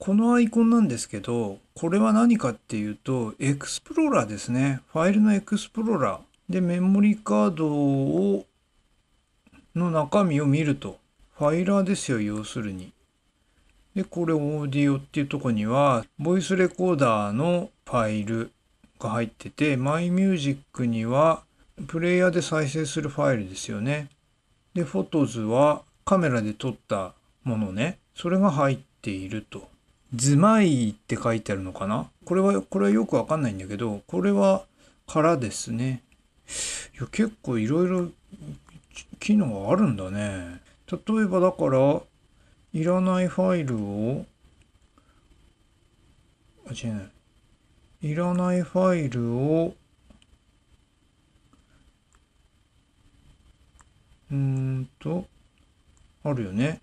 このアイコンなんですけど、これは何かっていうと、エクスプローラーですね。ファイルのエクスプローラー。で、メモリカードを、の中身を見ると。ファイラーですよ、要するに。で、これオーディオっていうとこには、ボイスレコーダーのファイルが入ってて、マイミュージックには、プレイヤーで再生するファイルですよね。で、Photos はカメラで撮ったものね。それが入っていると。ズマイって書いてあるのかなこれは、これはよくわかんないんだけど、これはからですね。いや結構いろいろ機能あるんだね。例えばだから、いらないファイルを、あ、違うい。いらないファイルを、うんと、あるよね。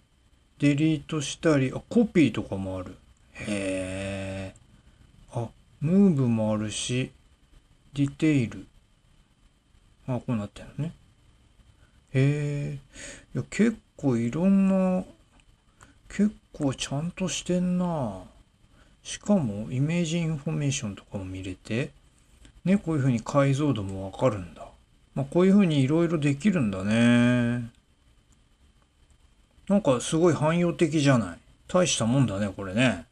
デリートしたり、あ、コピーとかもある。へえ。あ、ムーブもあるし、ディテイル。あ、こうなってるね。へえ。いや、結構いろんな、結構ちゃんとしてんな。しかも、イメージインフォメーションとかも見れて、ね、こういう風に解像度もわかるんだ。まあ、こういう風にいろいろできるんだね。なんかすごい汎用的じゃない。大したもんだね、これね。